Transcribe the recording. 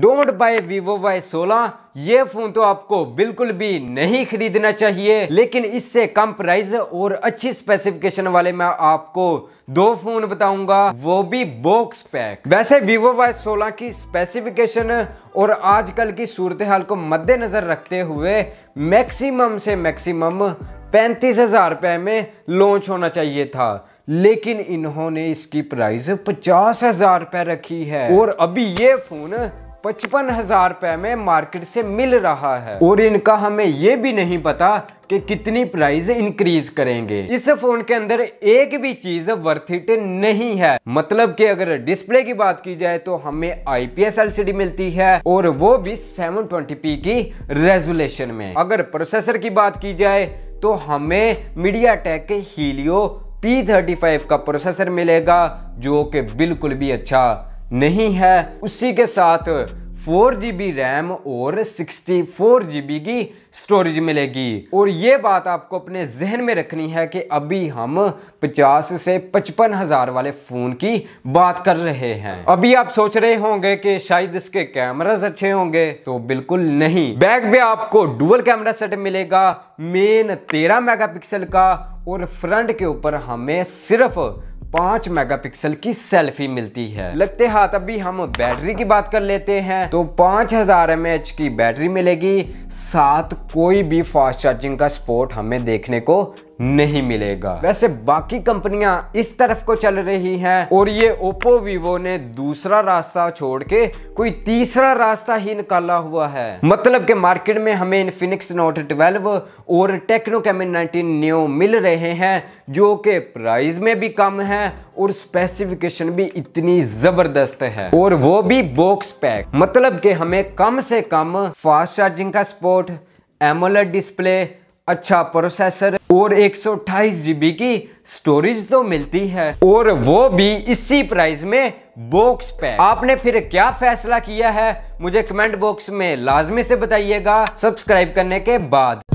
don't buy Vivo Y सोलह ये phone तो आपको बिल्कुल भी नहीं खरीदना चाहिए लेकिन इससे कम प्राइस और अच्छी स्पेसिफिकेशन वाले मैं आपको दो फोन बताऊंगा वो भी बॉक्स पैक वैसे वीवो वाई सोलह की स्पेसिफिकेशन और आजकल की सूरत हाल को मद्देनजर रखते हुए मैक्सिमम से मैक्सिमम पैंतीस हजार रुपए में लॉन्च होना चाहिए था लेकिन इन्होंने इसकी प्राइस पचास हजार रुपए रखी है और अभी ये फोन पचपन हजार रुपए में मार्केट से मिल रहा है और इनका हमें ये भी नहीं पता कि कितनी प्राइस इंक्रीज करेंगे इस फोन के अंदर एक भी चीज वर्थ इट नहीं है मतलब कि अगर डिस्प्ले की बात की जाए तो हमें आईपीएस एलसीडी मिलती है और वो भी 720p की रेजुलेशन में अगर प्रोसेसर की बात की जाए तो हमें मीडिया टेक हीलियो P35 का प्रोसेसर मिलेगा जो कि बिल्कुल भी अच्छा नहीं है उसी के साथ फोर जी बी रैम और सिक्सटी फोर जी बी की स्टोरेज मिलेगी और ये बात आपको अपने जहन में रखनी है कि अभी हम 50 से पचपन हजार वाले फ़ोन की बात कर रहे हैं अभी आप सोच रहे होंगे कि शायद इसके कैमराज अच्छे होंगे तो बिल्कुल नहीं बैक में आपको डुअल कैमरा सेट मिलेगा मेन 13 मेगापिक्सल का और फ्रंट के ऊपर हमें सिर्फ पांच मेगापिक्सल की सेल्फी मिलती है लगते हाथ अभी हम बैटरी की बात कर लेते हैं तो पांच हजार एम एच की बैटरी मिलेगी साथ कोई भी फास्ट चार्जिंग का सपोर्ट हमें देखने को नहीं मिलेगा वैसे बाकी कंपनियां इस तरफ को चल रही हैं और ये ओप्पो वीवो ने दूसरा रास्ता छोड़ के कोई तीसरा रास्ता ही निकाला हुआ है मतलब के मार्केट में हमें इनफिनिक्स नोट ट्वेल्व और टेक्नो कैमिन न्यू मिल रहे हैं जो कि प्राइस में भी कम है और स्पेसिफिकेशन भी इतनी जबरदस्त है और वो भी बॉक्स पैक मतलब के हमें कम से कम फास्ट चार्जिंग का स्पोर्ट एमोलेड डिस्प्ले अच्छा प्रोसेसर और एक सौ की स्टोरेज तो मिलती है और वो भी इसी प्राइस में बॉक्स पे आपने फिर क्या फैसला किया है मुझे कमेंट बॉक्स में लाजमी से बताइएगा सब्सक्राइब करने के बाद